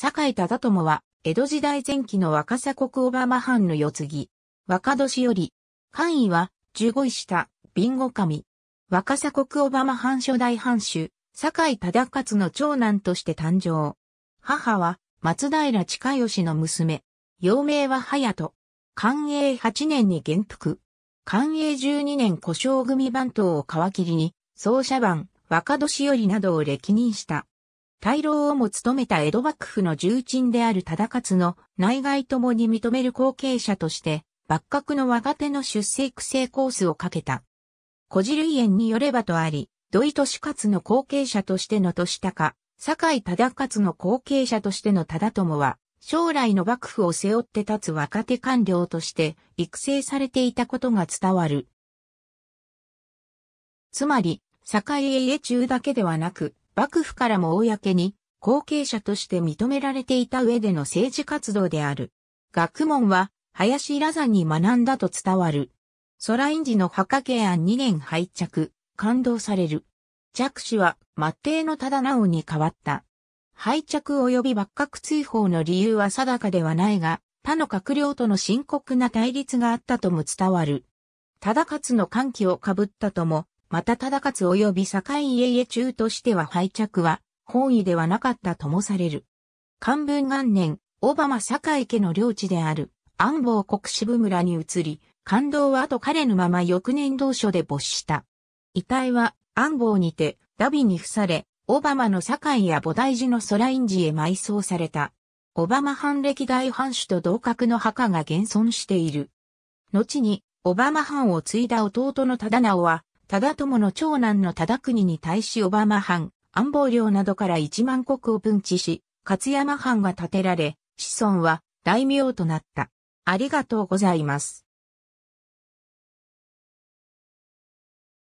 坂井忠友は、江戸時代前期の若狭国小浜藩の世継ぎ。若年より、官位は、十五位下、ビンゴ神。若狭国小浜藩初代藩主、坂井忠勝の長男として誕生。母は、松平近義の娘。幼名は隼人。寛永八年に元服。寛永十二年故障組番頭を皮切りに、奏者番、若年よりなどを歴任した。大老をも務めた江戸幕府の重鎮である忠勝の内外ともに認める後継者として、幕閣の若手の出世育成コースをかけた。小汁園によればとあり、土井利勝の後継者としての利高、堺井忠勝の後継者としての忠友は、将来の幕府を背負って立つ若手官僚として育成されていたことが伝わる。つまり、堺井家中だけではなく、幕府からも公に後継者として認められていた上での政治活動である。学問は林羅山に学んだと伝わる。空ン寺の墓家案2年拝着、感動される。弱視は末帝の忠直に変わった。拝着及び幕閣追放の理由は定かではないが、他の閣僚との深刻な対立があったとも伝わる。忠勝の歓喜をかぶったとも、また忠勝及び堺家家中としては敗着は、本意ではなかったともされる。漢文元年、オバマ堺家の領地である、安房国支部村に移り、感動は後彼のまま翌年同書で没した。遺体は安房にて、ダビに付され、オバマの堺や菩提寺の空院寺へ埋葬された。オバマ藩歴代藩主と同格の墓が現存している。後に、オバマ藩を継いだ弟の忠直は、忠友の長男の忠国に対し小浜藩、安保領などから一万国を分置し、勝山藩が建てられ、子孫は大名となった。ありがとうございます。